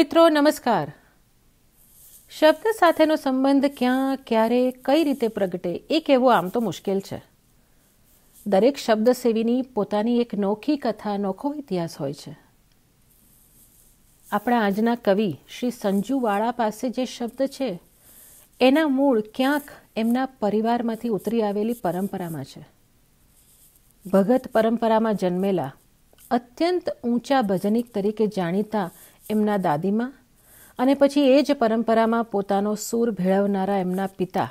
મિત્રો નમસ્કાર શબ્દ સાથેનો સંબંધ ક્યાં ક્યારે કઈ રીતે પ્રગટે એ કહેવો આમ તો મુશ્કેલ છે દરેક શબ્દ સેવીની પોતાની એક નોખી કથા નોખો ઇતિહાસ હોય છે આપણા આજના કવિ શ્રી સંજુવાળા પાસે જે શબ્દ છે એના મૂળ ક્યાંક એમના પરિવારમાંથી ઉતરી આવેલી પરંપરામાં છે ભગત પરંપરામાં જન્મેલા અત્યંત ઊંચા ભજનિક તરીકે જાણીતા એમના દાદીમાં અને પછી એ જ પરંપરામાં પોતાનો સૂર ભેળવનારા એમના પિતા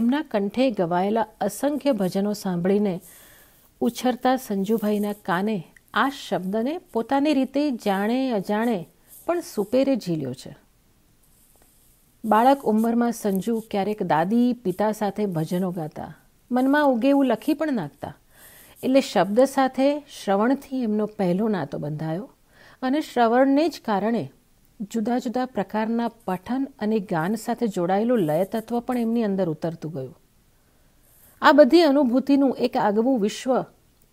એમના કંઠે ગવાયેલા અસંખ્ય ભજનો સાંભળીને ઉછરતા સંજુભાઈના કાને આ શબ્દને પોતાની રીતે જાણે અજાણે પણ સુપેરે ઝીલ્યો છે બાળક ઉંમરમાં સંજુ ક્યારેક દાદી પિતા સાથે ભજનો ગાતા મનમાં ઉગે એવું લખી પણ નાખતા એટલે શબ્દ સાથે શ્રવણથી એમનો પહેલો નાતો બંધાયો અને શ્રવણને જ કારણે જુદા જુદા પ્રકારના પઠન અને ગાન સાથે જોડાયેલું લય તત્વ પણ એમની અંદર ઉતરતું ગયું આ બધી અનુભૂતિનું એક આગવું વિશ્વ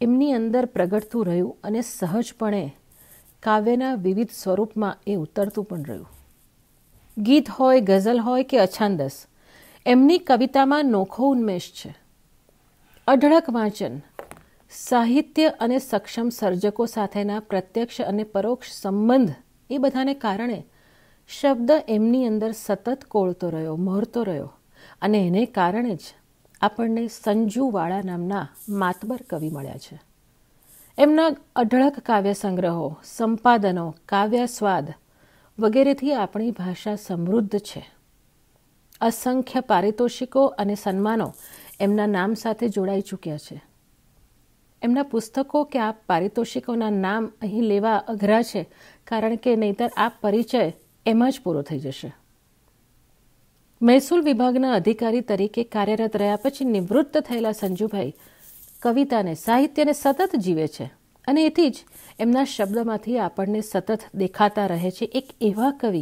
એમની અંદર પ્રગટતું રહ્યું અને સહજપણે કાવ્યના વિવિધ સ્વરૂપમાં એ ઉતરતું પણ રહ્યું ગીત હોય ગઝલ હોય કે અછાંદસ એમની કવિતામાં નોખો ઉન્મેષ છે અઢળક વાંચન સાહિત્ય અને સક્ષમ સર્જકો સાથેના પ્રત્યક્ષ અને પરોક્ષ સંબંધ એ બધાને કારણે શબ્દ એમની અંદર સતત કોળતો રહ્યો મહરતો રહ્યો અને એને કારણે જ આપણને સંજુવાળા નામના માતબર કવિ મળ્યા છે એમના અઢળક કાવ્ય સંગ્રહો સંપાદનો કાવ્યાસ્વાદ વગેરેથી આપણી ભાષા સમૃદ્ધ છે અસંખ્ય પારિતોષિકો અને સન્માનો એમના નામ સાથે જોડાઈ ચૂક્યા છે એમના પુસ્તકો કે આ પારિતોષિકોના નામ અહીં લેવા અઘરા છે કારણ કે નહીતર આ પરિચય એમાં જ પૂરો થઈ જશે મહેસૂલ વિભાગના અધિકારી તરીકે કાર્યરત રહ્યા પછી નિવૃત્ત થયેલા સંજુભાઈ કવિતાને સાહિત્યને સતત જીવે છે અને એથી જ એમના શબ્દમાંથી આપણને સતત દેખાતા રહે છે એક એવા કવિ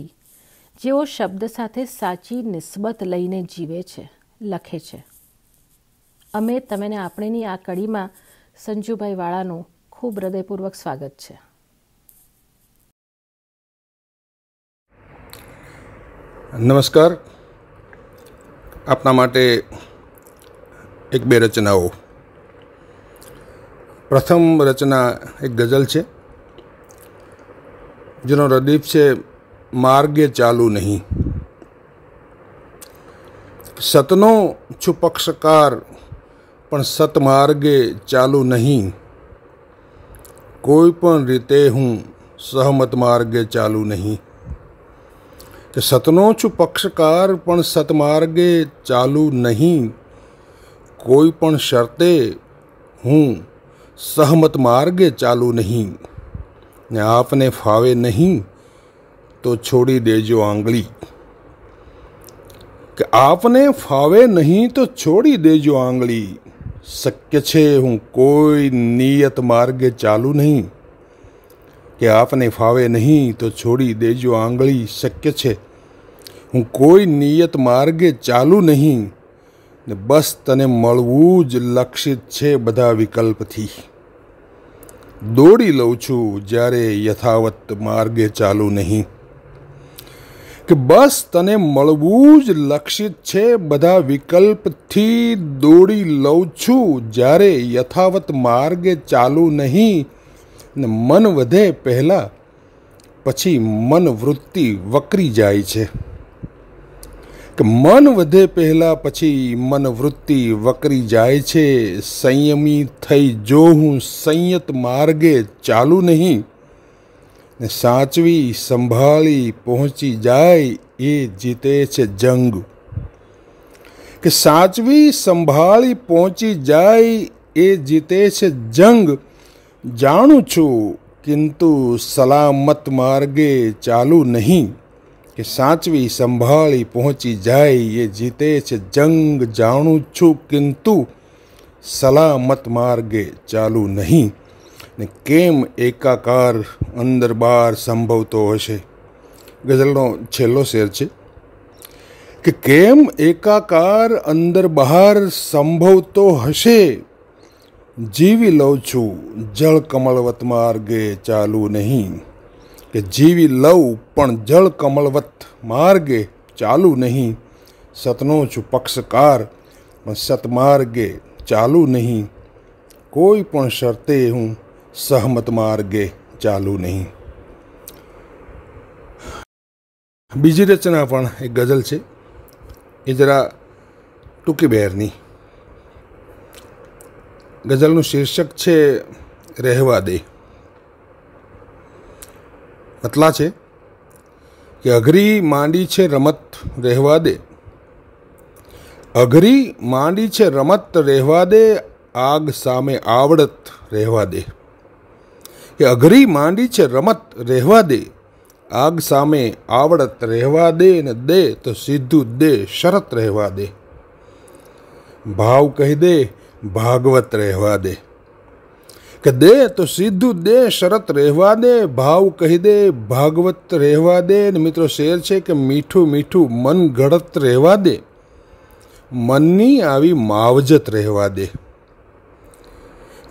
જેઓ શબ્દ સાથે સાચી નિસ્બત લઈને જીવે છે લખે છે અમે તમેને આપણેની આ કડીમાં સંજુભાઈ વાળાનું ખૂબ હૃદયપૂર્વક સ્વાગત છે નમસ્કાર આપના માટે એક બે રચનાઓ પ્રથમ રચના એક ગઝલ છે જેનો રદીપ છે માર્ગે ચાલુ નહીં સતનો છું પક્ષકાર પણ સતમાર્ગે ચાલુ નહીં કોઈ પણ રીતે હું સહમત માર્ગે ચાલુ નહીં કે સતનો છું પક્ષકાર પણ સતમાર્ગે ચાલુ નહીં કોઈ પણ શરતે હું સહમત માર્ગે ચાલુ નહીં ને આપને ફાવે નહીં તો છોડી દેજો આંગળી કે આપને ફાવે નહીં તો છોડી દેજો આંગળી શક્ય છે હું કોઈ નિયત માર્ગે ચાલુ નહીં કે આપને ફાવે નહીં તો છોડી દેજો આંગળી શક્ય છે હું કોઈ નિયત માર્ગે ચાલુ નહીં ને બસ તને મળવું જ લક્ષિત છે બધા વિકલ્પથી દોડી લઉં છું જ્યારે યથાવત માર્ગે ચાલુ નહીં કે બસ તને મળવું જ લક્ષિત છે બધા વિકલ્પથી દોડી લઉં છું જ્યારે યથાવત માર્ગે ચાલુ નહીં ને મન વધે પહેલાં પછી મન વૃત્તિ વકરી જાય છે કે મન વધે પહેલાં પછી મન વૃત્તિ વકરી જાય છે સંયમી થઈ જો હું સંયત માર્ગે ચાલુ નહીં ને સાચવી સંભાળી પહોંચી જાય એ જીતે છે જંગ કે સાચવી સંભાળી પહોંચી જાય એ જીતે છે જંગ જાણું છું કિંતુ સલામત માર્ગે ચાલુ નહીં કે સાચવી સંભાળી પહોંચી જાય એ જીતે છે જંગ જાણું છું કિંતુ સલામત માર્ગે ચાલુ નહીં ને કેમ એકાકાર અંદર બહાર સંભવતો હશે ગઝલનો છેલ્લો શેર છે કે કેમ એકાકાર અંદર બહાર સંભવતો હશે જીવી લઉં છું જળ કમળવત માર્ગે ચાલુ નહીં કે જીવી લવ પણ જળ કમળવત માર્ગે ચાલુ નહીં સતનો છું પક્ષકાર પણ સતમાર્ગે ચાલુ નહીં કોઈ પણ શરતે હું સહમત માર્ગે ચાલુ નહીં બીજી રચના પણ એક ગઝલ છે એ જરા ટૂંકી બેરની ગઝલનું શીર્ષક છે રહેવા દે પતલા છે કે અઘરી માંડી છે રમત રહેવા દે અઘરી માંડી છે રમત રહેવા દે આગ સામે આવડત રહેવા દે કે અઘરી માંડી છે રમત રહેવા દે આગ સામે આવડત રહેવા દે ને દે તો સીધું દે શરત રહેવા દે ભાવ કહી દે ભાગવત રહેવા દે કે દે તો સીધું દે શરત રહેવા દે ભાવ કહી દે ભાગવત રહેવા દે ને મિત્રો શેર છે કે મીઠું મીઠું મન ગળત રહેવા દે મનની આવી માવજત રહેવા દે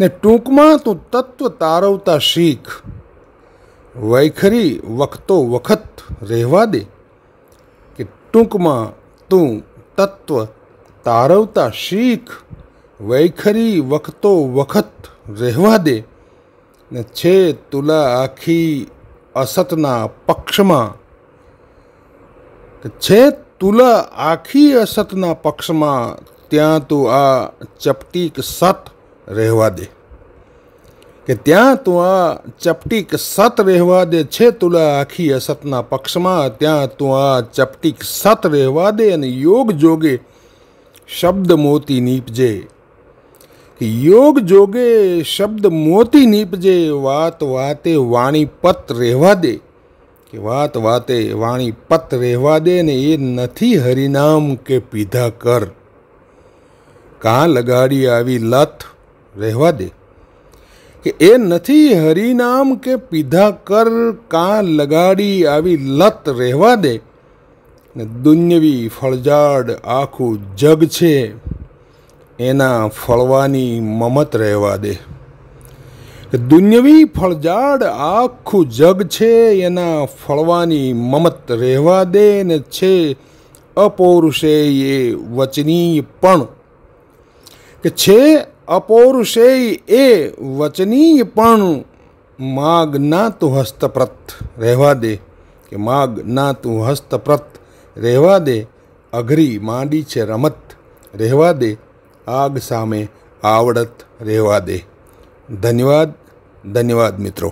ને ટૂંકમાં તું તત્વ તારવતા શીખ વૈખરી વખતો વખત રહેવા દે કે ટૂંકમાં તું તત્વ તારવતા શીખ વૈખરી વખતો વખત રહેવા દે ને છે તુલા આખી અસતના પક્ષમાં છે તુલા આખી અસતના પક્ષમાં ત્યાં તું આ ચપટીક સત રહેવા દે કે ત્યાં તું આ ચપટીક સત રહેવા દે છે તુલા આખી અસતના પક્ષમાં ત્યાં તું આ ચપટીક સત રહેવા દે અને યોગ જોગે શબ્દ મોતી નીપજે યોગ જોગે શબ્દ મોતી નીપજે વાત વાતે વાણી પત રહેવા દે કે વાત વાતે વાણી પત રહેવા દે ને એ નથી હરિનામ કે પીધા કર કાં લગાડી આવી લત રહેવા દે કે એ નથી હરિનામ કે પીધા કર કાં લગાડી આવી લત રહેવા દે ને દુન્યવી ફળજાડ આખું જગ છે એના ફળવાની મમત રહેવા દે દુન્યવી ફળઝાડ આખું જગ છે એના ફળવાની મમત રહેવા દે ને છે અપૌરુષે એ વચની પણ કે છે અપૌરુષે એ વચની પણ માગ ના તું હસ્તપ્રત રહેવા દે કે માગ ના તું હસ્તપ્રત રહેવા દે અઘરી માંડી છે રમત રહેવા દે આગ સામે આવડત રહેવા દે ધન્યવાદ ધન્યવાદ મિત્રો